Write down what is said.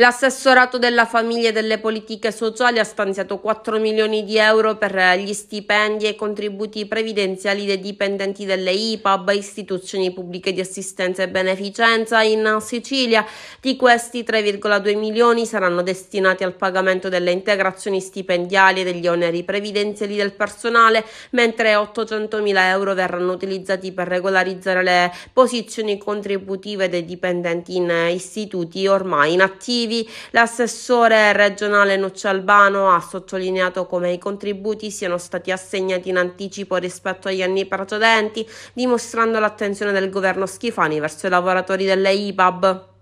L'assessorato della famiglia e delle politiche sociali ha stanziato 4 milioni di euro per eh, gli stipendi e contributi previdenziali dei dipendenti delle IPAB, istituzioni pubbliche di assistenza e beneficenza in Sicilia. Di questi 3,2 milioni saranno destinati al pagamento delle integrazioni stipendiali e degli oneri previdenziali del personale, mentre 800 mila euro verranno utilizzati per regolarizzare le posizioni contributive dei dipendenti in eh, istituti ormai inattivi obiettivi, l'assessore regionale Nuccialbano ha sottolineato come i contributi siano stati assegnati in anticipo rispetto agli anni precedenti, dimostrando l'attenzione del governo Schifani verso i lavoratori delle IPAB.